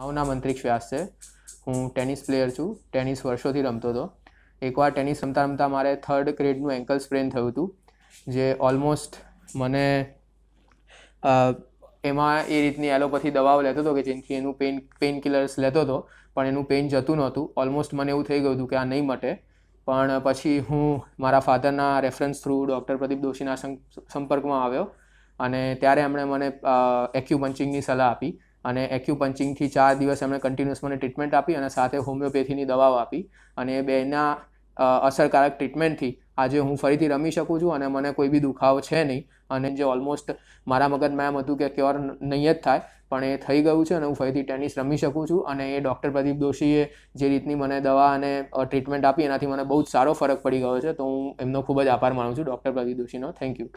મારું નામ અંતરિક્ષ વ્યાસ છે હું ટેનિસ પ્લેયર છું ટેનિસ વર્ષોથી રમતો હતો એકવાર ટેનિસ રમતા રમતા મારે થર્ડ ગ્રેડનું એન્કલ સ્પ્રેન થયું હતું જે ઓલમોસ્ટ મને એમાં એ રીતની એલોપથી દવાઓ લેતો હતો કે જેથી એનું પેઇન પેઇન કિલર્સ લેતો હતો પણ એનું પેઇન જતું નહોતું ઓલમોસ્ટ મને એવું થઈ ગયું હતું કે આ નહીં મટે પણ પછી હું મારા ફાધરના રેફરન્સ થ્રુ ડૉક્ટર પ્રદીપ દોશીના સંપર્કમાં આવ્યો અને ત્યારે એમણે મને એક્યુ એક્યુપંચિંગની સલાહ આપી અને એક્યુ પંચિંગથી ચાર દિવસ એમણે કન્ટિન્યુઅસ મને ટ્રીટમેન્ટ આપી અને સાથે હોમિયોપેથીની દવાઓ આપી અને એ બેના અસરકારક ટ્રીટમેન્ટથી આજે હું ફરીથી રમી શકું છું અને મને કોઈ બી દુખાવો છે નહીં અને જે ઓલમોસ્ટ મારા મગજમાં એમ હતું કે ક્યોર નહીં જ થાય પણ એ થઈ ગયું છે અને હું ફરીથી ટેનિસ રમી શકું છું અને એ ડૉક્ટર પ્રદીપ દોશીએ જે રીતની મને દવા અને ટ્રીટમેન્ટ આપી એનાથી મને બહુ જ સારો ફરક પડી ગયો છે તો હું એમનો ખૂબ જ આભાર માનું છું ડૉક્ટર પ્રદીપ દોશીનો થેન્ક યુ